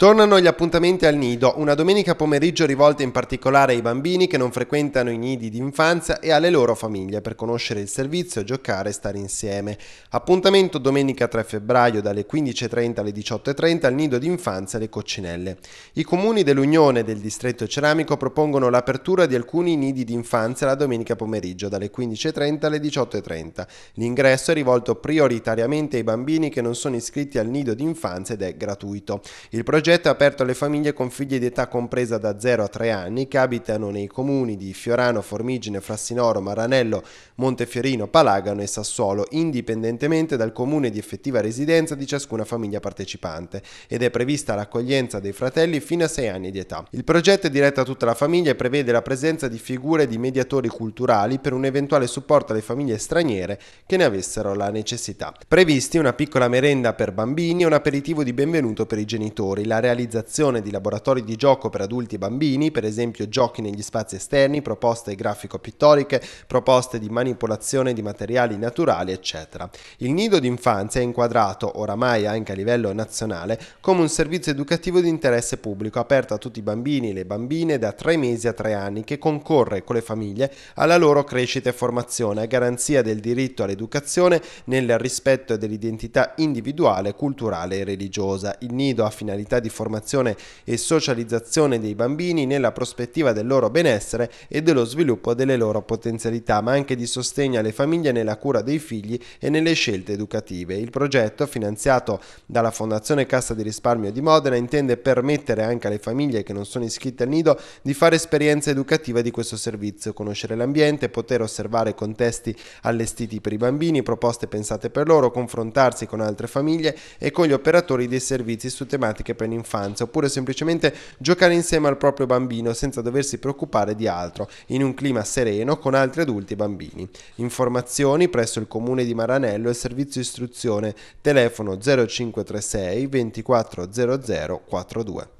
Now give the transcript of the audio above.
Tornano gli appuntamenti al nido, una domenica pomeriggio rivolta in particolare ai bambini che non frequentano i nidi d'infanzia e alle loro famiglie per conoscere il servizio, giocare e stare insieme. Appuntamento domenica 3 febbraio dalle 15.30 alle 18.30 al nido d'infanzia Le Coccinelle. I comuni dell'Unione e del distretto ceramico propongono l'apertura di alcuni nidi d'infanzia la domenica pomeriggio dalle 15.30 alle 18.30. L'ingresso è rivolto prioritariamente ai bambini che non sono iscritti al nido d'infanzia ed è gratuito. Il progetto progetto è aperto alle famiglie con figli di età compresa da 0 a 3 anni che abitano nei comuni di Fiorano, Formigine, Frassinoro, Maranello, Montefiorino, Palagano e Sassuolo, indipendentemente dal comune di effettiva residenza di ciascuna famiglia partecipante ed è prevista l'accoglienza dei fratelli fino a 6 anni di età. Il progetto è diretto a tutta la famiglia e prevede la presenza di figure di mediatori culturali per un eventuale supporto alle famiglie straniere che ne avessero la necessità. Previsti una piccola merenda per bambini e un aperitivo di benvenuto per i genitori. La realizzazione di laboratori di gioco per adulti e bambini, per esempio giochi negli spazi esterni, proposte grafico-pittoriche, proposte di manipolazione di materiali naturali, eccetera. Il nido d'infanzia è inquadrato, oramai anche a livello nazionale, come un servizio educativo di interesse pubblico aperto a tutti i bambini e le bambine da 3 mesi a 3 anni che concorre con le famiglie alla loro crescita e formazione a garanzia del diritto all'educazione nel rispetto dell'identità individuale, culturale e religiosa. Il nido ha finalità di di formazione e socializzazione dei bambini nella prospettiva del loro benessere e dello sviluppo delle loro potenzialità, ma anche di sostegno alle famiglie nella cura dei figli e nelle scelte educative. Il progetto, finanziato dalla Fondazione Cassa di Risparmio di Modena, intende permettere anche alle famiglie che non sono iscritte al nido di fare esperienza educativa di questo servizio, conoscere l'ambiente, poter osservare contesti allestiti per i bambini, proposte pensate per loro, confrontarsi con altre famiglie e con gli operatori dei servizi su tematiche per l'infanzia infanzia, oppure semplicemente giocare insieme al proprio bambino senza doversi preoccupare di altro, in un clima sereno con altri adulti e bambini. Informazioni presso il comune di Maranello e servizio istruzione telefono 0536 240042.